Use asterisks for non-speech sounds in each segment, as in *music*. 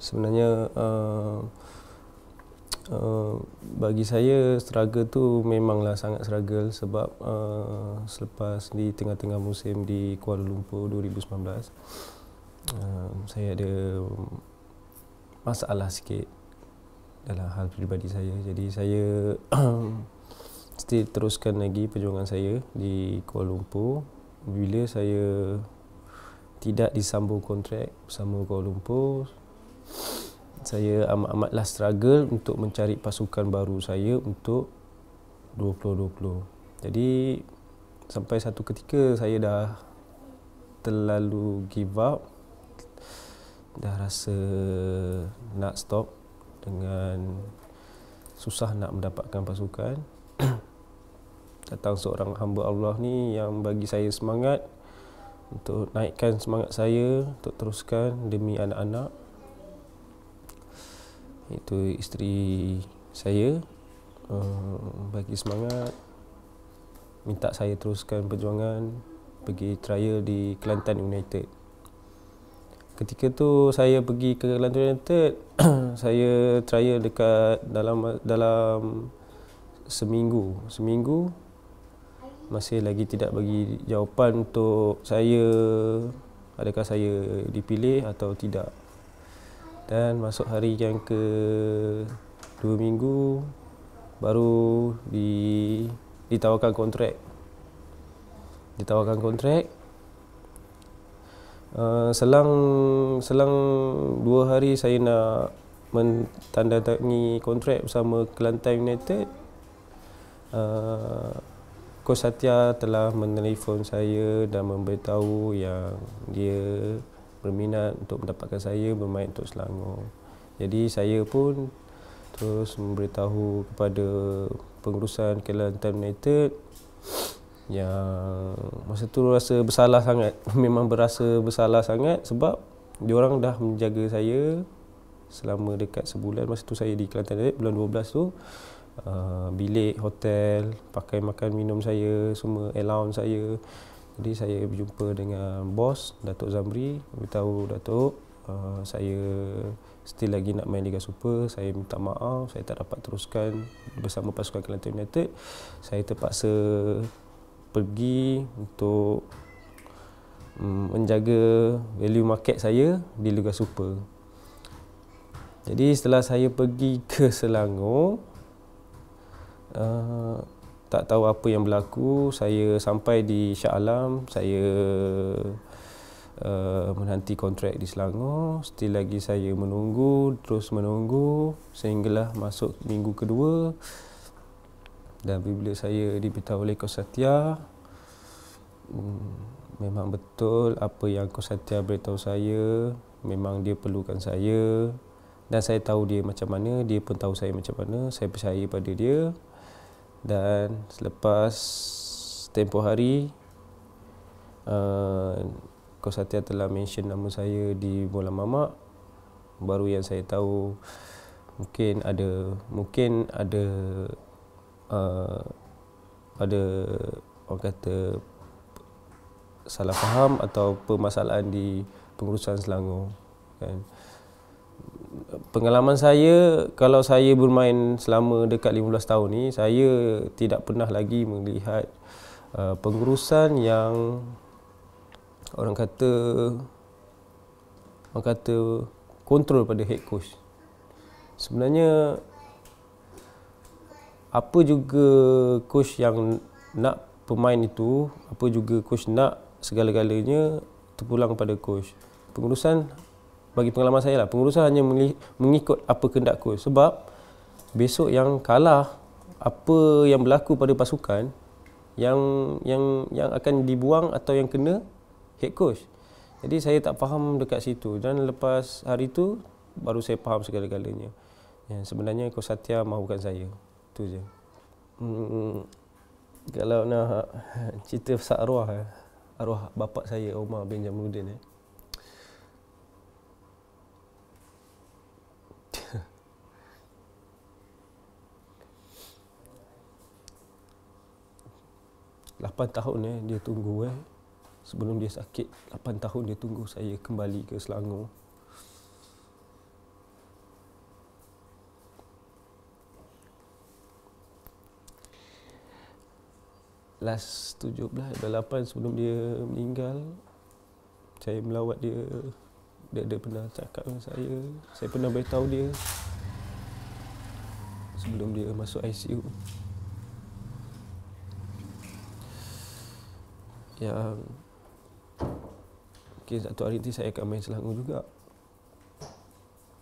sebenarnya uh, uh, bagi saya struggle tu memanglah sangat struggle sebab uh, selepas di tengah-tengah musim di Kuala Lumpur 2019 Uh, saya ada masalah sikit dalam hal peribadi saya jadi saya *clears throat* still teruskan lagi perjuangan saya di Kuala Lumpur bila saya tidak disambung kontrak bersama Kuala Lumpur saya amat-amatlah struggle untuk mencari pasukan baru saya untuk 2020. Jadi sampai satu ketika saya dah terlalu give up dah rasa nak stop dengan susah nak mendapatkan pasukan *clears throat* datang seorang hamba Allah ni yang bagi saya semangat untuk naikkan semangat saya untuk teruskan demi anak-anak itu isteri saya eh, bagi semangat minta saya teruskan perjuangan pergi trial di Kelantan United. Ketika tu saya pergi ke Kelantan United, *clears throat* saya trial dekat dalam dalam seminggu. Seminggu masih lagi tidak bagi jawapan untuk saya adakah saya dipilih atau tidak dan masuk hari yang ke dua minggu baru di ditawarkan kontrak ditawarkan kontrak uh, selang selang dua hari saya nak mentandatangani kontrak bersama Kelantan United uh, eh, Coach Satya telah menelpon saya dan memberitahu yang dia berminat untuk mendapatkan saya bermain untuk Selangor. Jadi saya pun terus memberitahu kepada pengurusan Kelantan United *sniffs* yang masa tu rasa bersalah sangat *laughs* memang berasa bersalah sangat sebab dia orang dah menjaga saya selama dekat sebulan masa tu saya di Kelantan United bulan 12 tu uh, bilik hotel pakai makan minum saya semua allowance saya jadi saya berjumpa dengan bos Datuk Zamri, beritahu Datuk uh, saya still lagi nak main Liga Super, saya minta maaf, saya tak dapat teruskan bersama pasukan Kelantan United. Saya terpaksa pergi untuk um, menjaga value market saya di Liga Super. Jadi setelah saya pergi ke Selangor, uh, tak tahu apa yang berlaku saya sampai di Shah Alam saya uh, menanti kontrak di Selangor still lagi saya menunggu terus menunggu sehinggalah masuk minggu kedua dan bila saya diberitahu oleh Kosatia um, hmm, memang betul apa yang Kosatia beritahu saya memang dia perlukan saya dan saya tahu dia macam mana dia pun tahu saya macam mana saya percaya pada dia dan selepas tempoh hari uh, Kau Satya telah mention nama saya di Bola mama. baru yang saya tahu mungkin ada mungkin ada uh, ada orang kata salah faham atau permasalahan di pengurusan Selangor kan pengalaman saya kalau saya bermain selama dekat 15 tahun ni saya tidak pernah lagi melihat uh, pengurusan yang orang kata orang kata kontrol pada head coach sebenarnya apa juga coach yang nak pemain itu apa juga coach nak segala-galanya terpulang pada coach pengurusan bagi pengalaman saya lah pengurusan hanya mengikut apa kehendak coach sebab besok yang kalah apa yang berlaku pada pasukan yang yang yang akan dibuang atau yang kena head coach jadi saya tak faham dekat situ dan lepas hari itu baru saya faham segala-galanya yang sebenarnya coach Satya mahukan saya tu je hmm, kalau nak *laughs* cerita pasal arwah eh. arwah bapa saya Omar bin Jamaluddin eh. 8 tahun eh dia tunggu eh sebelum dia sakit 8 tahun dia tunggu saya kembali ke Selangor last 17 dan 8 sebelum dia meninggal saya melawat dia dia ada pernah cakap dengan saya saya pernah beritahu dia sebelum dia masuk ICU yang um, Okay, satu hari nanti saya akan main Selangor juga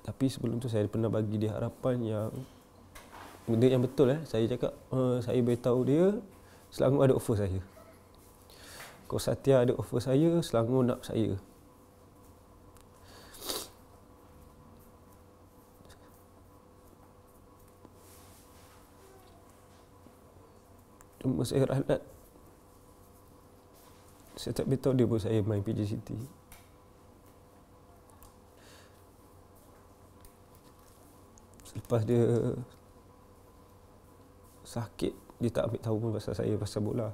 Tapi sebelum tu saya pernah bagi dia harapan yang Benda yang betul eh, saya cakap uh, Saya beritahu dia Selangor ada offer saya Kalau Satya ada offer saya, Selangor nak saya Cuma saya ralat saya tak beritahu dia buat saya main PJ City. Lepas dia sakit, dia tak ambil tahu pun pasal saya, pasal bola.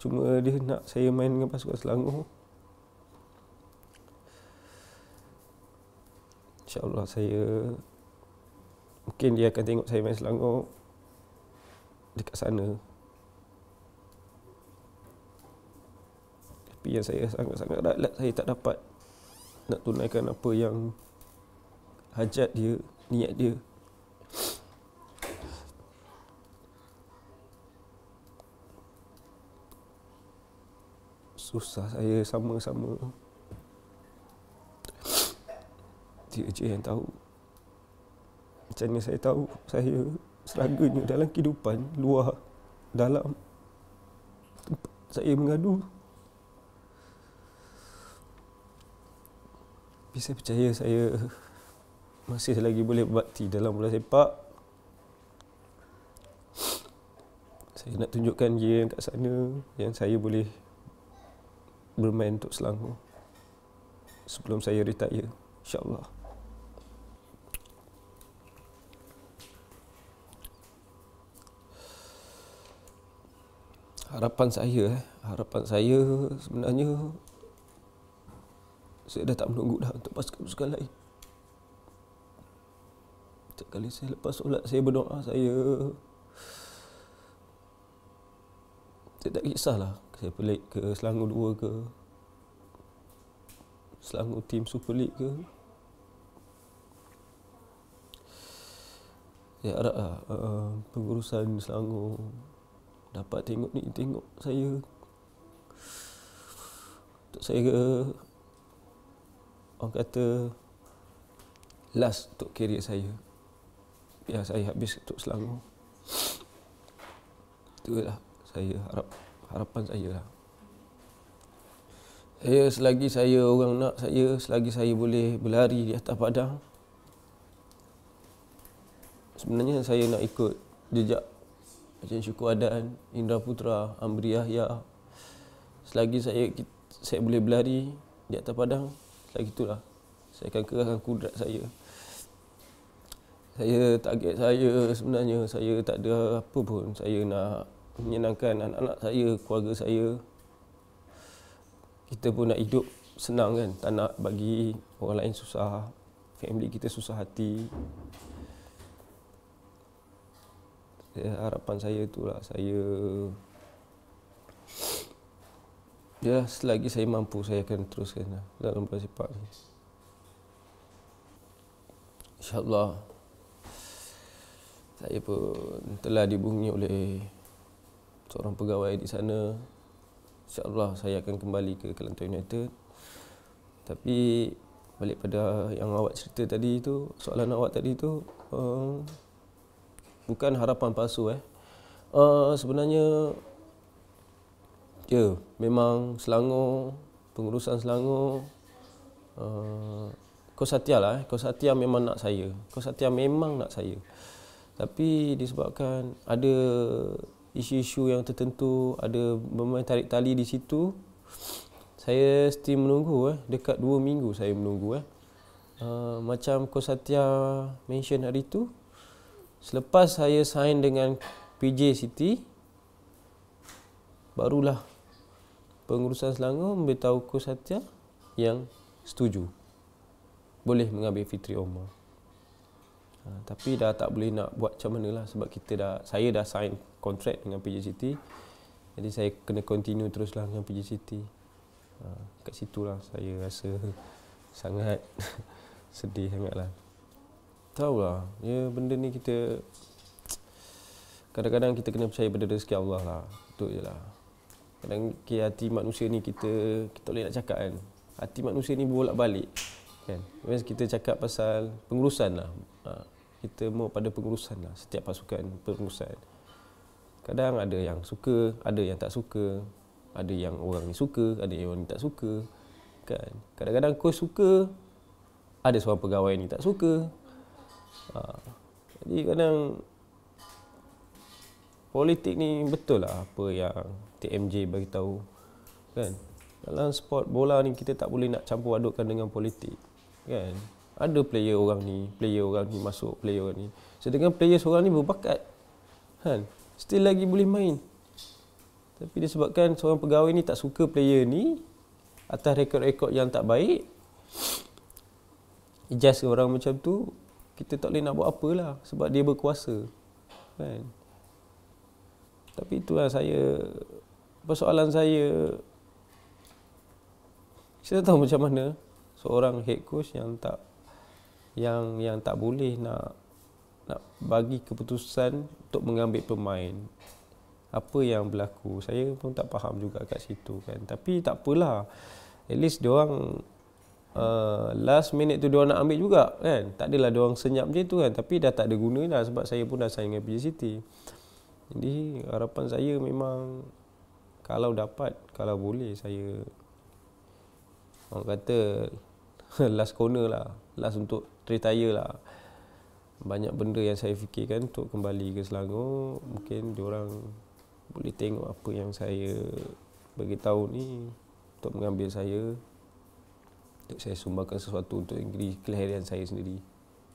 Cuma dia nak saya main dengan pasukan Selangor. InsyaAllah saya... Mungkin dia akan tengok saya main Selangor dekat sana. tapi yang saya sangat-sangat ralat saya tak dapat nak tunaikan apa yang hajat dia, niat dia. Susah saya sama-sama. Dia je yang tahu. Macam mana saya tahu saya seraganya dalam kehidupan luar dalam tempat saya mengadu Tapi saya percaya saya masih lagi boleh berbakti dalam bola sepak. Saya nak tunjukkan dia yang kat sana yang saya boleh bermain untuk Selangor sebelum saya retire. InsyaAllah. Harapan saya, eh, harapan saya sebenarnya saya dah tak menunggu dah untuk pasukan-pasukan lain. Setiap kali saya lepas solat, saya berdoa saya. Saya tak kisahlah. Saya pelik ke Selangor 2 ke. Selangor Team Super League ke. Saya haraplah uh, eh, pengurusan Selangor dapat tengok ni, tengok saya. Untuk saya ke orang kata last untuk kerjaya saya biar ya, saya habis untuk selalu tu lah saya harap harapan saya lah saya selagi saya orang nak saya selagi saya boleh berlari di atas padang sebenarnya saya nak ikut jejak macam Syukur Adan, Indra Putra, Amri Yahya selagi saya saya boleh berlari di atas padang Selain itulah Saya akan kerahkan kudrat saya Saya target saya sebenarnya Saya tak ada apa pun Saya nak menyenangkan anak-anak saya Keluarga saya Kita pun nak hidup senang kan Tak nak bagi orang lain susah Family kita susah hati ya, Harapan saya itulah Saya Ya, selagi saya mampu saya akan teruskan dalam bola sepak ni. insya saya pun telah dibungi oleh seorang pegawai di sana. Insyaallah saya akan kembali ke Kelantan United. Tapi balik pada yang awak cerita tadi itu soalan awak tadi itu um, eh, bukan harapan palsu eh. Uh, sebenarnya Ya, memang Selangor, pengurusan Selangor uh, Kosatia lah, eh. Kosatia memang nak saya Kosatia memang nak saya Tapi disebabkan ada isu-isu yang tertentu Ada bermain tarik tali di situ Saya still menunggu, eh. dekat dua minggu saya menunggu eh. Uh, macam Kosatia mention hari tu Selepas saya sign dengan PJ City Barulah pengurusan Selangor memberitahu ke Satya yang setuju boleh mengambil fitri umrah ha, tapi dah tak boleh nak buat macam manalah sebab kita dah saya dah sign kontrak dengan PJ City jadi saya kena continue teruslah dengan PJ City ha, kat situlah saya rasa *laughs* sangat *laughs* sedih Tahu lah, ya benda ni kita kadang-kadang kita kena percaya pada rezeki Allah lah betul jelah kadang hati manusia ni kita kita boleh nak cakap kan hati manusia ni bolak balik kan Mas kita cakap pasal pengurusan lah ha, kita mau pada pengurusan lah setiap pasukan pengurusan kadang ada yang suka ada yang tak suka ada yang orang ni suka ada yang orang ni tak suka kan kadang-kadang kau suka ada seorang pegawai ni tak suka ha, jadi kadang politik ni betul lah apa yang TMJ bagi tahu kan dalam sport bola ni kita tak boleh nak campur adukkan dengan politik kan ada player orang ni player orang ni masuk player orang ni sedangkan player seorang ni berbakat kan still lagi boleh main tapi disebabkan seorang pegawai ni tak suka player ni atas rekod-rekod yang tak baik just orang macam tu kita tak boleh nak buat apalah sebab dia berkuasa kan tapi itulah saya persoalan saya saya tahu macam mana seorang head coach yang tak yang yang tak boleh nak nak bagi keputusan untuk mengambil pemain apa yang berlaku saya pun tak faham juga kat situ kan tapi tak apalah at least dia orang uh, last minute tu dia nak ambil juga kan tak adalah dia orang senyap je tu kan tapi dah tak ada guna sebab saya pun dah sign dengan PJ City jadi harapan saya memang kalau dapat, kalau boleh saya orang kata *laughs* last corner lah, last untuk retire lah. Banyak benda yang saya fikirkan untuk kembali ke Selangor, mungkin diorang boleh tengok apa yang saya bagi tahu ni untuk mengambil saya untuk saya sumbangkan sesuatu untuk negeri kelahiran saya sendiri.